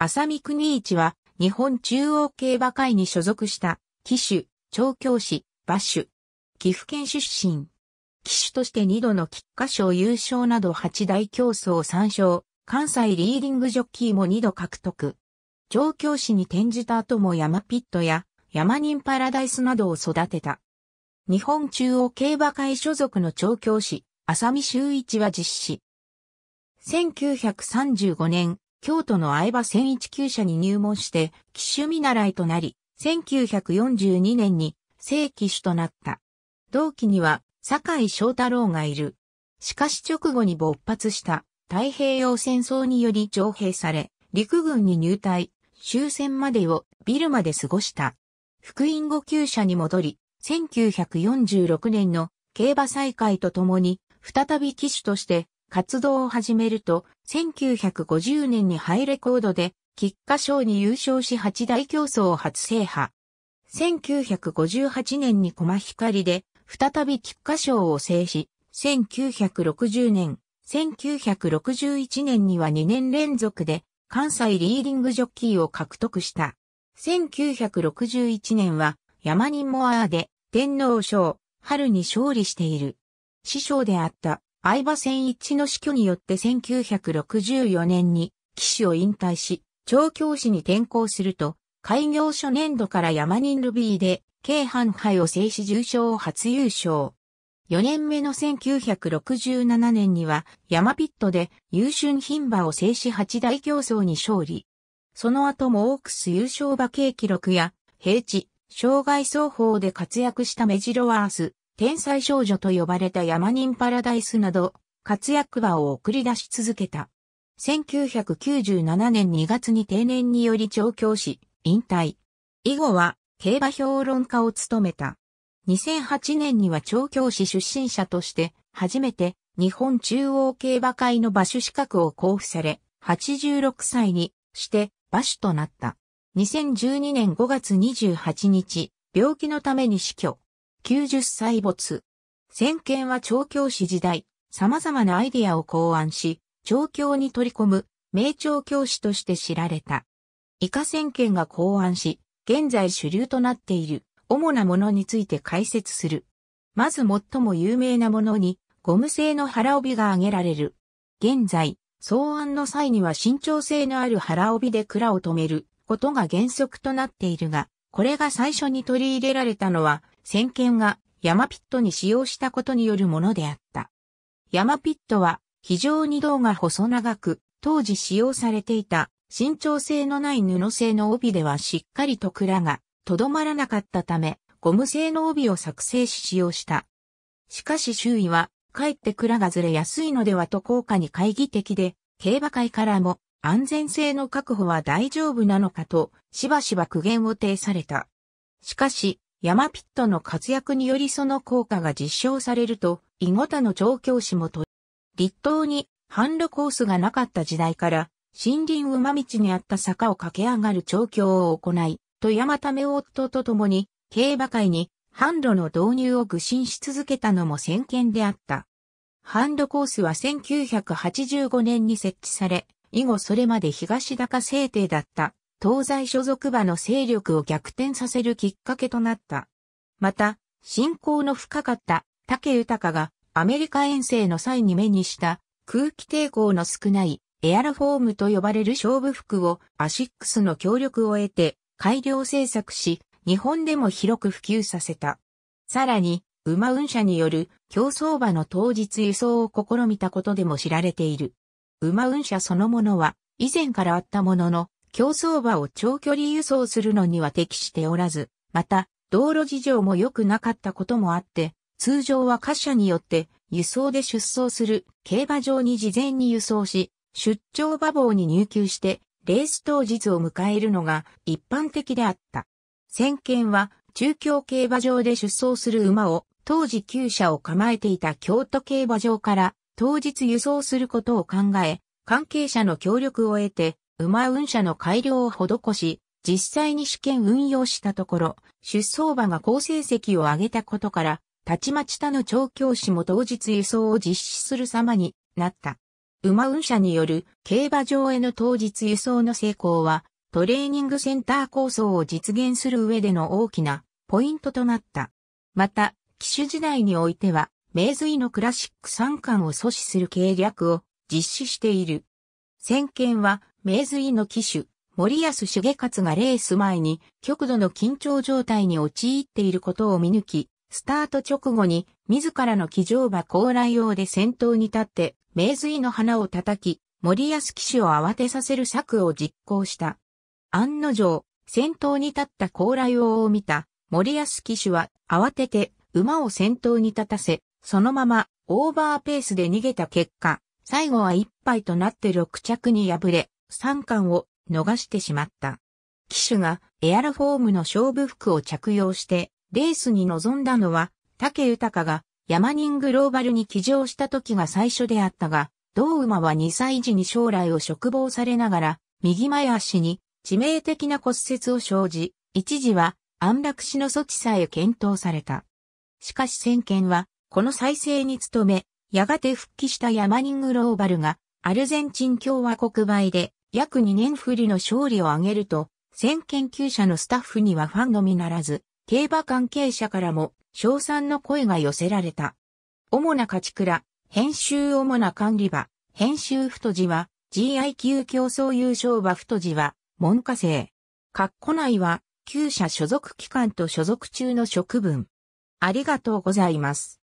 浅見国一は、日本中央競馬会に所属した、騎手、調教師、馬手。岐阜県出身。騎手として2度の菊花賞優勝など8大競争3勝、関西リーディングジョッキーも2度獲得。調教師に転じた後も山ピットや山人パラダイスなどを育てた。日本中央競馬会所属の調教師、浅見修一は実施。1935年、京都の相場千一級社に入門して、騎手見習いとなり、1942年に正騎手となった。同期には、坂井翔太郎がいる。しかし直後に勃発した太平洋戦争により徴兵され、陸軍に入隊、終戦までをビルまで過ごした。福音後級社に戻り、1946年の競馬再開とともに、再び騎手として活動を始めると、1950年にハイレコードで、菊花賞に優勝し八大競争を初制覇。1958年に駒光で、再び菊花賞を制し、1960年、1961年には2年連続で、関西リーディングジョッキーを獲得した。1961年は、山人モアーで、天皇賞、春に勝利している。師匠であった相葉戦一の死去によって1964年に騎手を引退し、調教師に転校すると、開業初年度から山人ルビーで、軽半杯を制し重賞を初優勝。4年目の1967年には、山ピットで優春牝馬を制し八大競争に勝利。その後もオークス優勝馬系記録や、平地、障害双方で活躍したメジロワース、天才少女と呼ばれた山人パラダイスなど、活躍場を送り出し続けた。1997年2月に定年により調教師、引退。以後は、競馬評論家を務めた。2008年には調教師出身者として、初めて日本中央競馬会の馬主資格を交付され、86歳にして馬主となった。2012年5月28日、病気のために死去。90歳没。先見は調教師時代、様々なアイディアを考案し、調教に取り込む名調教師として知られた。以下先見が考案し、現在主流となっている主なものについて解説する。まず最も有名なものに、ゴム製の腹帯が挙げられる。現在、草案の際には慎重性のある腹帯で蔵を止めることが原則となっているが、これが最初に取り入れられたのは先見が山ピットに使用したことによるものであった。山ピットは非常に胴が細長く、当時使用されていた伸長性のない布製の帯ではしっかりと蔵がとどまらなかったため、ゴム製の帯を作成し使用した。しかし周囲は、かえって蔵がずれやすいのではと効果に懐疑的で、競馬会からも安全性の確保は大丈夫なのかと、しばしば苦言を呈された。しかし、山ピットの活躍によりその効果が実証されると、囲碁他の調教師もと、立党に販路コースがなかった時代から、森林馬道にあった坂を駆け上がる調教を行い、と山め夫と共に、競馬界に販路の導入を愚心し続けたのも先見であった。販路コースは1985年に設置され、以後それまで東高制定だった東西所属馬の勢力を逆転させるきっかけとなった。また、信仰の深かった竹豊がアメリカ遠征の際に目にした空気抵抗の少ないエアロフォームと呼ばれる勝負服をアシックスの協力を得て改良制作し、日本でも広く普及させた。さらに、馬運車による競争馬の当日輸送を試みたことでも知られている。馬運車そのものは以前からあったものの、競走馬を長距離輸送するのには適しておらず、また、道路事情も良くなかったこともあって、通常は貨車によって輸送で出走する競馬場に事前に輸送し、出張馬房に入厩して、レース当日を迎えるのが一般的であった。先見は中京競馬場で出走する馬を当時旧車を構えていた京都競馬場から当日輸送することを考え、関係者の協力を得て馬運車の改良を施し、実際に試験運用したところ、出走馬が好成績を上げたことから、たちまち他の調教師も当日輸送を実施する様になった。馬運車による競馬場への当日輸送の成功は、トレーニングセンター構想を実現する上での大きなポイントとなった。また、騎手時代においては、名水のクラシック3冠を阻止する計略を実施している。先見は名髄の騎手、森安重勝がレース前に極度の緊張状態に陥っていることを見抜き、スタート直後に自らの騎乗馬高麗用で先頭に立って、名髄の花を叩き、森安騎手を慌てさせる策を実行した。案の定、先頭に立った高麗王を見た森安騎手は慌てて馬を先頭に立たせ、そのままオーバーペースで逃げた結果、最後は一杯となって6着に敗れ、三冠を逃してしまった。騎手がエアラフォームの勝負服を着用してレースに臨んだのは竹豊がヤマニングローバルに騎乗した時が最初であったが、同馬は2歳児に将来を嘱望されながら、右前足に致命的な骨折を生じ、一時は安楽死の措置さえ検討された。しかし先見は、この再生に努め、やがて復帰したヤマニングローバルが、アルゼンチン共和国売で、約2年振りの勝利を挙げると、先研究者のスタッフにはファンのみならず、競馬関係者からも、賞賛の声が寄せられた。主な勝ち倉、編集主な管理馬、編集太字は、GIQ 競争優勝馬太字は、文科生。括弧内は、旧社所属機関と所属中の職分。ありがとうございます。